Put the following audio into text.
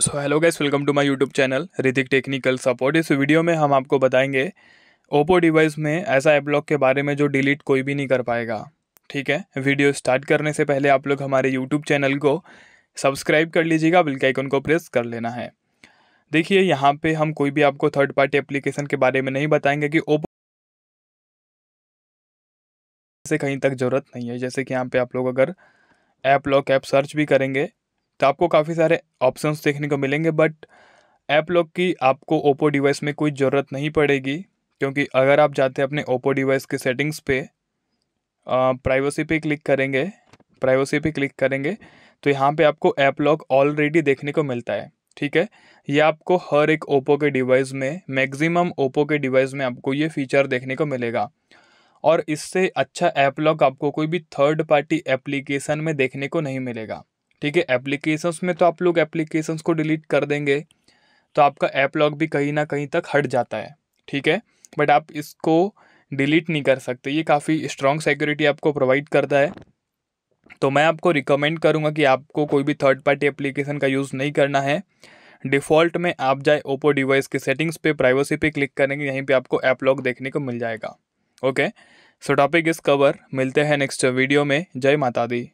so hello guys welcome to my YouTube channel Hrithik technical support इस video में हम आपको बताएंगे ओप्पो डिवाइस में ऐसा ऐप लॉक के बारे में जो डिलीट कोई भी नहीं कर पाएगा ठीक है वीडियो स्टार्ट करने से पहले आप लोग हमारे यूट्यूब चैनल को सब्सक्राइब कर लीजिएगा बिल्कुल आइकन को प्रेस कर लेना है देखिए यहाँ पर हम कोई भी आपको थर्ड पार्टी एप्लीकेशन के बारे में नहीं बताएंगे कि ओप्पो से कहीं तक ज़रूरत नहीं है जैसे कि यहाँ पर आप लोग अगर ऐप लॉक ऐप सर्च भी करेंगे तो आपको काफ़ी सारे ऑप्शंस देखने को मिलेंगे बट ऐप लॉक की आपको ओप्पो डिवाइस में कोई ज़रूरत नहीं पड़ेगी क्योंकि अगर आप जाते हैं अपने ओप्पो डिवाइस के सेटिंग्स पे प्राइवेसी पे क्लिक करेंगे प्राइवेसी पे क्लिक करेंगे तो यहाँ पे आपको ऐप लॉक ऑलरेडी देखने को मिलता है ठीक है ये आपको हर एक ओप्पो के डिवाइस में मैक्सिमम ओप्पो के डिवाइस में आपको ये फीचर देखने को मिलेगा और इससे अच्छा ऐप लॉक आपको कोई भी थर्ड पार्टी एप्लीकेशन में देखने को नहीं मिलेगा ठीक है एप्लीकेशंस में तो आप लोग एप्लीकेशंस को डिलीट कर देंगे तो आपका ऐप लॉग भी कहीं ना कहीं तक हट जाता है ठीक है बट आप इसको डिलीट नहीं कर सकते ये काफ़ी स्ट्रॉन्ग सिक्योरिटी आपको प्रोवाइड करता है तो मैं आपको रिकमेंड करूँगा कि आपको कोई भी थर्ड पार्टी एप्लीकेशन का यूज़ नहीं करना है डिफ़ॉल्ट में आप जाए ओप्पो डिवाइस के सेटिंग्स पे प्राइवेसी पे क्लिक करेंगे यहीं पे आपको ऐप लॉग देखने को मिल जाएगा okay so topic is cover मिलते हैं नेक्स्ट वीडियो में जय माता दी